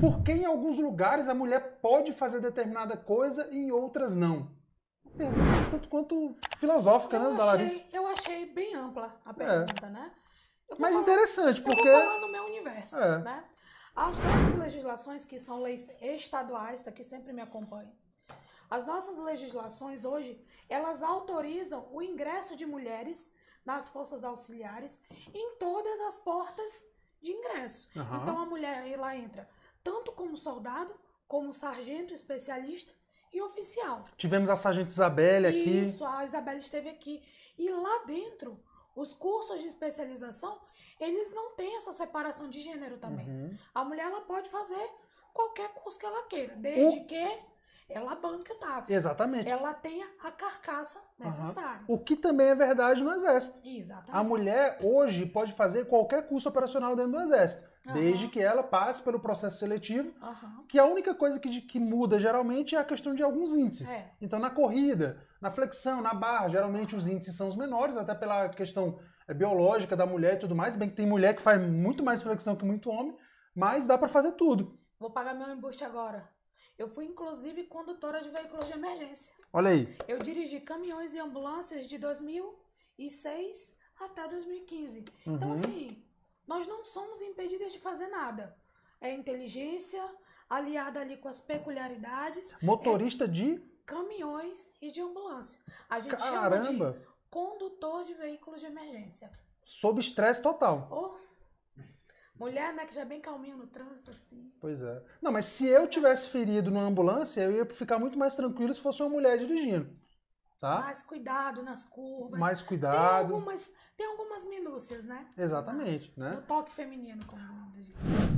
Porque em alguns lugares a mulher pode fazer determinada coisa e em outras não? Pergunta tanto quanto filosófica, eu né, achei, da Larissa? Eu achei bem ampla a é. pergunta, é. né? Mas falar, interessante, porque. Eu vou falar no meu universo, é. né? As nossas legislações, que são leis estaduais, tá, que sempre me acompanham, as nossas legislações hoje, elas autorizam o ingresso de mulheres nas forças auxiliares em todas as portas de ingresso. Uhum. Então a mulher ela entra tanto como soldado, como sargento especialista e oficial. Tivemos a sargento Isabelle aqui. Isso, a Isabelle esteve aqui. E lá dentro, os cursos de especialização, eles não têm essa separação de gênero também. Uhum. A mulher ela pode fazer qualquer curso que ela queira, desde o... que ela banque o TAF. Exatamente. Ela tenha a carcaça necessária. Uhum. O que também é verdade no Exército. Exatamente. A mulher hoje pode fazer qualquer curso operacional dentro do Exército uhum. desde que ela passe pelo processo seletivo, uhum. que a única coisa que, que muda geralmente é a questão de alguns índices. É. Então, na corrida, na flexão, na barra, geralmente os índices são os menores, até pela questão é, biológica da mulher e tudo mais. Bem que tem mulher que faz muito mais flexão que muito homem, mas dá para fazer tudo. Vou pagar meu embuste agora. Eu fui, inclusive, condutora de veículos de emergência. Olha aí. Eu dirigi caminhões e ambulâncias de 2006 até 2015. Então, uhum. Então, assim, nós não somos impedidas de fazer nada. É inteligência aliada ali com as peculiaridades. Motorista é... de caminhões e de ambulância. A gente Caramba. chama de condutor de veículo de emergência. Sob estresse total. Oh. Mulher, né, que já é bem calminha no trânsito, assim. Pois é. Não, mas se eu tivesse ferido numa ambulância, eu ia ficar muito mais tranquilo se fosse uma mulher dirigindo. Tá? Mais cuidado nas curvas. Mais cuidado. Tem algumas, tem algumas minúcias, né? Exatamente, né? No toque feminino, como as meninas dizem.